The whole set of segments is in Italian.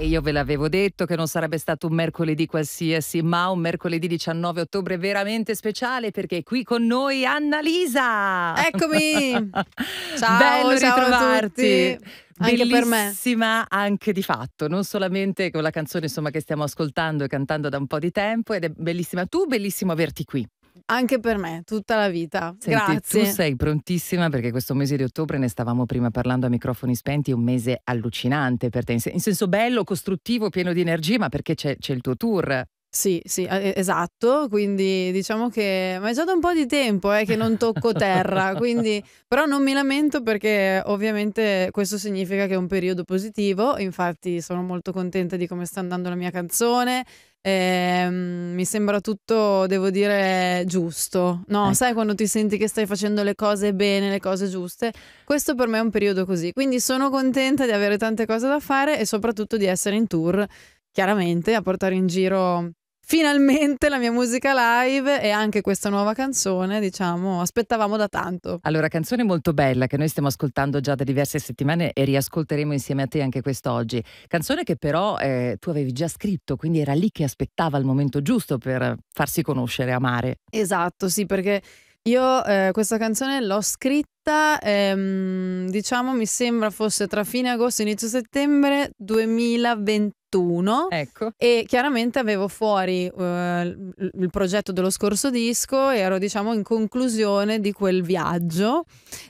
E io ve l'avevo detto che non sarebbe stato un mercoledì qualsiasi, ma un mercoledì 19 ottobre veramente speciale perché è qui con noi Annalisa. Eccomi! ciao, Bello ciao ritrovarti. Anche bellissima anche di fatto, non solamente con la canzone insomma, che stiamo ascoltando e cantando da un po' di tempo ed è bellissima tu, bellissimo averti qui. Anche per me, tutta la vita. Senti, Grazie. Tu sei prontissima perché questo mese di ottobre ne stavamo prima parlando a microfoni spenti, un mese allucinante per te, in senso bello, costruttivo, pieno di energia, ma perché c'è il tuo tour sì, sì, esatto, quindi diciamo che... Ma è già da un po' di tempo eh, che non tocco terra, quindi... però non mi lamento perché ovviamente questo significa che è un periodo positivo, infatti sono molto contenta di come sta andando la mia canzone, ehm, mi sembra tutto, devo dire, giusto. No, Eh. sai quando ti senti che stai facendo le cose bene, le cose giuste? Questo per me è un periodo così, quindi sono contenta di avere tante cose da fare e soprattutto di essere in tour chiaramente a portare in giro finalmente la mia musica live e anche questa nuova canzone, diciamo, aspettavamo da tanto. Allora, canzone molto bella che noi stiamo ascoltando già da diverse settimane e riascolteremo insieme a te anche quest'oggi. Canzone che però eh, tu avevi già scritto, quindi era lì che aspettava il momento giusto per farsi conoscere, amare. Esatto, sì, perché io eh, questa canzone l'ho scritta, ehm, diciamo, mi sembra fosse tra fine agosto e inizio settembre 2021 21 ecco. e chiaramente avevo fuori uh, il progetto dello scorso disco e ero diciamo in conclusione di quel viaggio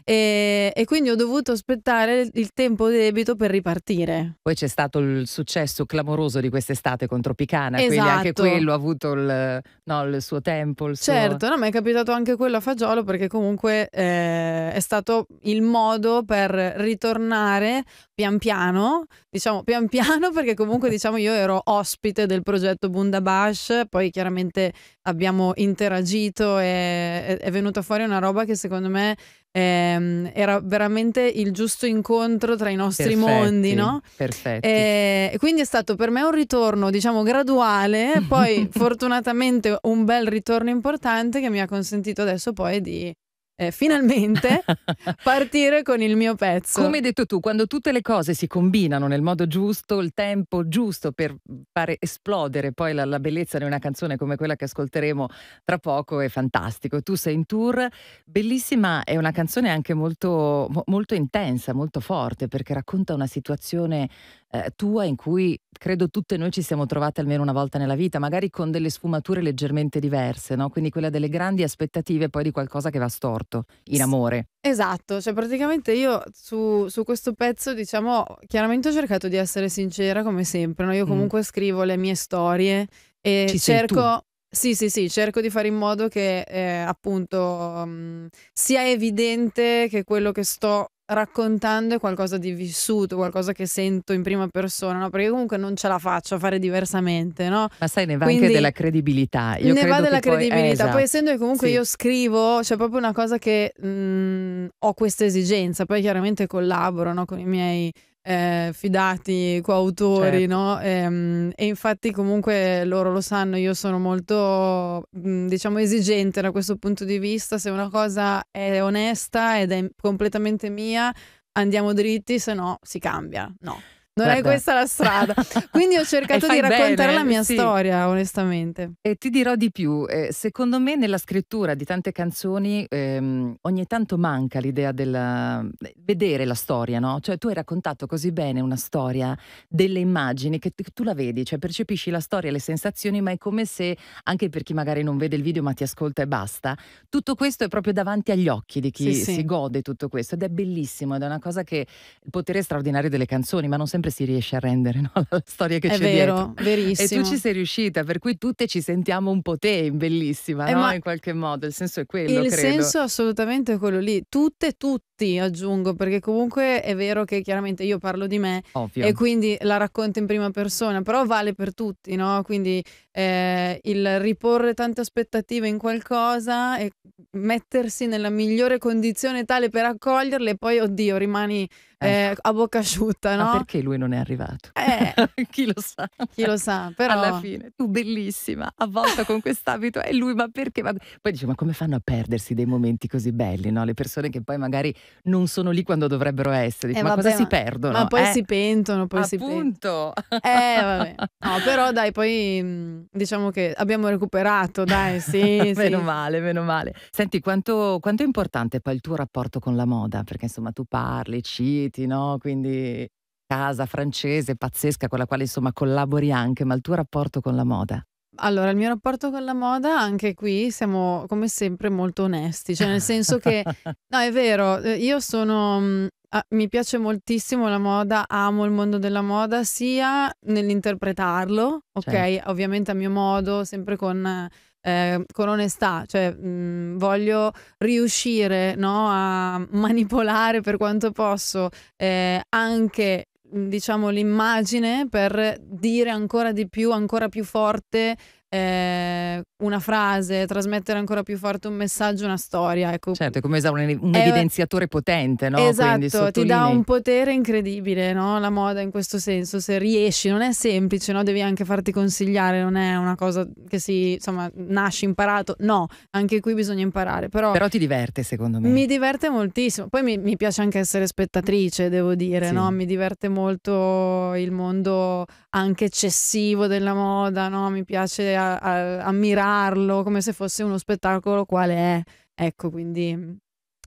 e, e quindi ho dovuto aspettare il tempo debito per ripartire. Poi c'è stato il successo clamoroso di quest'estate con Tropicana, esatto. quindi anche esatto. quello ha avuto il, no, il suo tempo. Il certo, no, mi è capitato anche quello a Fagiolo perché comunque eh, è stato il modo per ritornare pian piano, diciamo pian piano perché comunque diciamo io ero ospite del progetto Bundabash, poi chiaramente abbiamo interagito e è venuta fuori una roba che secondo me eh, era veramente il giusto incontro tra i nostri perfetti, mondi, no? Perfetto. Eh, quindi è stato per me un ritorno, diciamo, graduale, poi fortunatamente un bel ritorno importante che mi ha consentito adesso poi di eh, finalmente partire con il mio pezzo. Come hai detto tu, quando tutte le cose si combinano nel modo giusto, il tempo giusto per fare esplodere poi la, la bellezza di una canzone come quella che ascolteremo tra poco è fantastico. Tu sei in tour, bellissima, è una canzone anche molto, molto intensa, molto forte perché racconta una situazione eh, tua in cui credo tutte noi ci siamo trovate almeno una volta nella vita, magari con delle sfumature leggermente diverse, no? quindi quella delle grandi aspettative poi di qualcosa che va storto scoperto in amore. Esatto, cioè praticamente io su, su questo pezzo diciamo, chiaramente ho cercato di essere sincera come sempre, no? io mm. comunque mm. scrivo le mie storie e Ci cerco... Sì, sì, sì, cerco di fare in modo che eh, appunto mh, mm, sia evidente che quello che sto raccontando è qualcosa di vissuto, qualcosa che sento in prima persona, no? perché comunque non ce la faccio a fare diversamente. No? Ma sai, ne va Quindi, anche della credibilità. Io ne va della poi... credibilità. Eh, esatto. Poi, essendo che comunque sì. io scrivo, c'è cioè proprio una cosa che mh, mm, ho questa esigenza. Poi chiaramente collaboro no? con i miei eh, fidati coautori, certo. no? E, ehm, e, infatti comunque loro lo sanno, io sono molto, mm, diciamo, esigente da questo punto di vista, se una cosa è onesta ed è completamente mia, andiamo dritti, se no si cambia, no non Vabbè. è questa la strada. Quindi ho cercato di raccontare bene, la mia sì. storia, onestamente. E ti dirò di più, eh, secondo me nella scrittura di tante canzoni ehm, ogni tanto manca l'idea del eh, vedere la storia, no? Cioè tu hai raccontato così bene una storia, delle immagini che tu la vedi, cioè percepisci la storia, le sensazioni, ma è come se anche per chi magari non vede il video ma ti ascolta e basta, tutto questo è proprio davanti agli occhi di chi sì, si sì. gode tutto questo ed è bellissimo ed è una cosa che il potere straordinario delle canzoni, ma non sembra sempre si riesce a rendere no? la storia che è c'è vero, dietro. verissimo. E tu ci sei riuscita, per cui tutte ci sentiamo un po' te, bellissima, eh, no? in qualche modo. Il senso è quello, il credo. senso assolutamente è quello lì. Tutte, tutti, aggiungo, perché comunque è vero che chiaramente io parlo di me Ovvio. e quindi la racconto in prima persona, però vale per tutti, no? Quindi eh, il riporre tante aspettative in qualcosa e mettersi nella migliore condizione tale per accoglierle, poi oddio, rimani eh, ecco. a bocca asciutta, no? Ma perché lui non è arrivato? Eh, chi lo sa? Chi lo sa, però... Alla fine, tu bellissima, avvolta con quest'abito, e eh, lui ma perché? Ma... Poi dice, ma come fanno a perdersi dei momenti così belli, no? Le persone che poi magari non sono lì quando dovrebbero essere, eh, dice, eh, ma vabbè, cosa ma... si perdono? Ma poi eh. si pentono, poi Appunto. si pentono. Eh, vabbè. No, però dai, poi mm, diciamo che abbiamo recuperato, dai, sì. meno sì. male, meno male. Senti, quanto, quanto è importante poi il tuo rapporto con la moda? Perché insomma tu parli, ci ambiti, no? Quindi casa francese, pazzesca, con la quale insomma collabori anche, ma il tuo rapporto con la moda? Allora, il mio rapporto con la moda, anche qui siamo come sempre molto onesti, cioè nel senso che, no, è vero, eh, io sono, mm, mi piace moltissimo la moda, amo il mondo della moda sia nell'interpretarlo, ok? Certo. Ovviamente a mio modo, sempre con eh, con onestà, cioè mh, mhmm, voglio riuscire no, a manipolare per quanto posso eh, anche mhmm, diciamo l'immagine per dire ancora di più, ancora più forte eh, una frase, trasmettere ancora più forte un messaggio, una storia. Ecco. Certo, è come usare un, evidenziatore è, potente, no? Esatto, ti dà un potere incredibile, no? La moda in questo senso, se riesci, non è semplice, no? Devi anche farti consigliare, non è una cosa che si, insomma, nasce imparato, no, anche qui bisogna imparare, però... Però ti diverte secondo me. Mi diverte moltissimo, poi mi, mi piace anche essere spettatrice, devo dire, sì. no? Mi diverte molto il mondo anche eccessivo della moda, no? Mi piace a, a, a come se fosse uno spettacolo quale è. Ecco, quindi mm,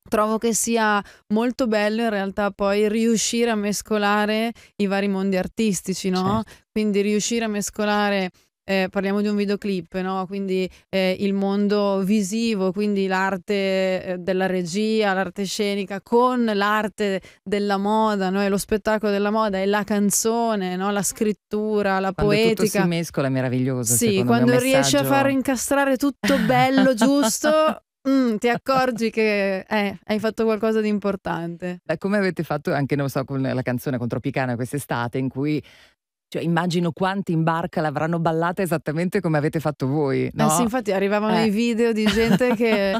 trovo che sia molto bello in realtà poi riuscire a mescolare i vari mondi artistici, no? Certo. Quindi riuscire a mescolare eh, parliamo di un videoclip, no? quindi eh, il mondo visivo, quindi l'arte eh, della regia, l'arte scenica con l'arte della moda, no? lo spettacolo della moda e la canzone, no? la scrittura, la quando poetica. Tutto si mescola è meraviglioso. Sì, quando riesci messaggio... a far incastrare tutto bello, giusto, Mm, ti accorgi che eh, hai fatto qualcosa di importante. Beh, come avete fatto anche, non so, con la canzone con Tropicana quest'estate, in cui cioè, immagino quanti in barca l'avranno ballata esattamente come avete fatto voi. No? Eh sì, infatti arrivavano eh. i video di gente che eh,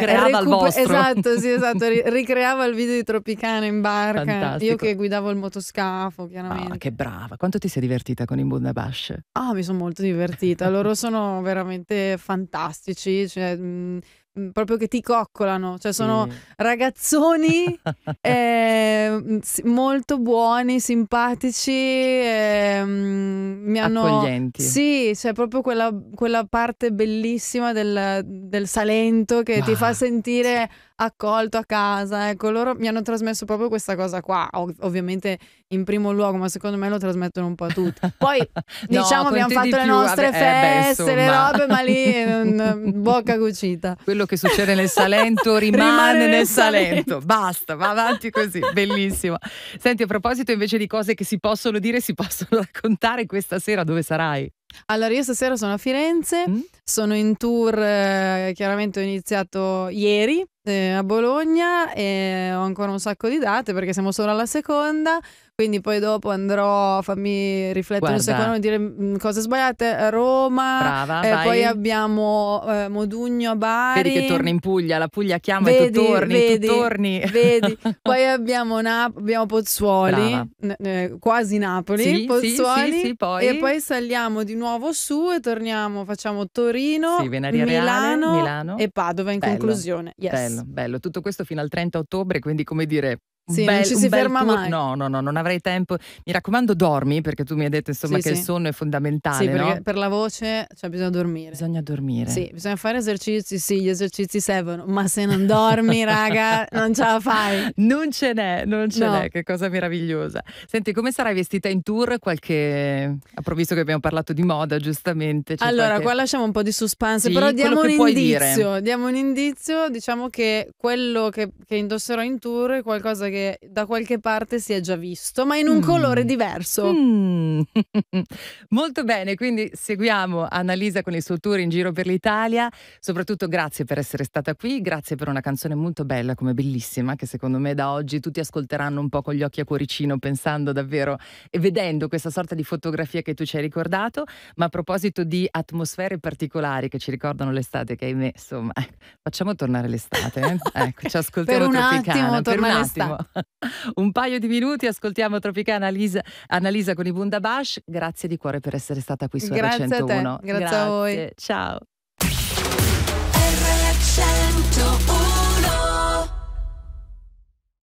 ricreava recuper- il vostro. Esatto, sì, esatto, ricreava il video di Tropicana in barca. Fantastico. Io che guidavo il motoscafo, chiaramente. Ah, che brava. Quanto ti sei divertita con i Bundabash? Ah, mi sono molto divertita. Loro sono veramente fantastici, cioè, mh, Mm, proprio che ti coccolano, cioè sono sì. ragazzoni eh, mm, molto buoni, simpatici, eh, mm, mi hanno... Accoglienti. Sì, c'è cioè proprio quella, quella, parte bellissima del, del Salento che wow. ti fa ah, sentire accolto a casa. Ecco, loro mi hanno trasmesso proprio questa cosa qua. Ov- ovviamente in primo luogo, ma secondo me lo trasmettono un po' a tutti. Poi no, diciamo abbiamo fatto le più, nostre vabbè, eh, feste, beh, le robe, ma lì mm, bocca cucita. Quello che succede nel Salento rimane, rimane nel Salento. Salento. Basta, va avanti così, bellissimo. Senti, a proposito invece di cose che si possono dire, si possono raccontare questa sera dove sarai? Allora, io stasera sono a Firenze, mm? sono in tour, eh, chiaramente ho iniziato ieri, eh, a Bologna e ho ancora un sacco di date perché siamo solo alla seconda. Quindi poi dopo andrò, a farmi riflettere Guarda. un secondo e dire mm, cose sbagliate. Roma, Brava, eh, poi abbiamo eh, Modugno a Bari. Vedi che torna in Puglia, la Puglia chiama vedi, e tu torni, vedi, tu torni. Vedi. poi abbiamo, Nap- abbiamo Pozzuoli, eh, quasi Napoli, sì, Pozzuoli. Sì, sì, poi. E poi saliamo di nuovo su e torniamo, facciamo Torino, Milano, Reale, Milano, e Padova in bello, conclusione. Yes. Bello, bello. Tutto questo fino al 30 ottobre, quindi come dire sì, bel, non ci si ferma tour. mai. No, no, no, non avrei tempo. Mi raccomando, dormi perché tu mi hai detto insomma sì, che sì. il sonno è fondamentale. Sì, perché per la voce cioè, bisogna dormire. Bisogna dormire. Sì, bisogna fare esercizi. Sì, gli esercizi servono, ma se non dormi, raga, non ce la fai. Non ce n'è, non ce no. n'è. Che cosa meravigliosa. Senti, come sarai vestita in tour? Qualche. Approvisto che abbiamo parlato di moda, giustamente. C'è allora, qualche... qua lasciamo un po' di suspense, sì, però diamo un indizio. Diamo un indizio. Diciamo che quello che, che indosserò in tour è qualcosa che che da qualche parte si è già visto, ma in un mm. colore diverso. Mm. Molto bene, quindi seguiamo Annalisa con il suo tour in giro per l'Italia. Soprattutto grazie per essere stata qui, grazie per una canzone molto bella, come bellissima, che secondo me da oggi tutti ascolteranno un po' con gli occhi a cuoricino, pensando davvero e vedendo questa sorta di fotografia che tu ci hai ricordato. Ma a proposito di atmosfere particolari che ci ricordano l'estate, che ahimè, insomma, facciamo tornare l'estate. Eh? ecco, ci ascoltiamo per attimo, per un attimo. un paio di minuti, ascoltiamo Tropicana Analisa, Analisa con i Bundabash. Grazie di cuore per essere stata qui su Grazie R101. a te, grazie, grazie a voi. Ciao. R101